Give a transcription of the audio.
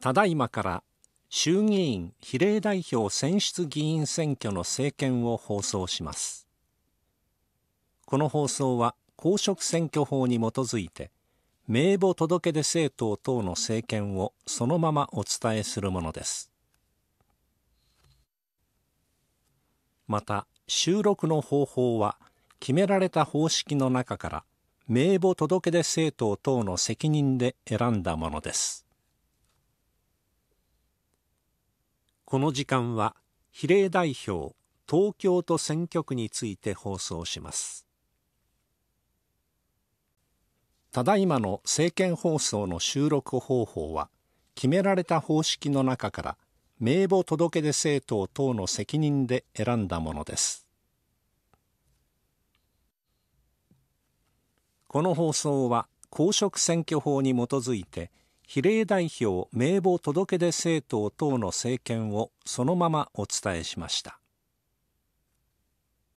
ただいまから衆議院比例代表選出議員選挙の政見を放送しますこの放送は公職選挙法に基づいて名簿届出政党等の政見をそのままお伝えするものですまた収録の方法は決められた方式の中から名簿届出政党等の責任で選んだものですこの時間は比例代表東京都選挙区について放送しますただいまの政見放送の収録方法は決められた方式の中から名簿届出政党等の責任で選んだものですこの放送は公職選挙法に基づいて比例代表名簿届出政党等の政見をそのままお伝えしました。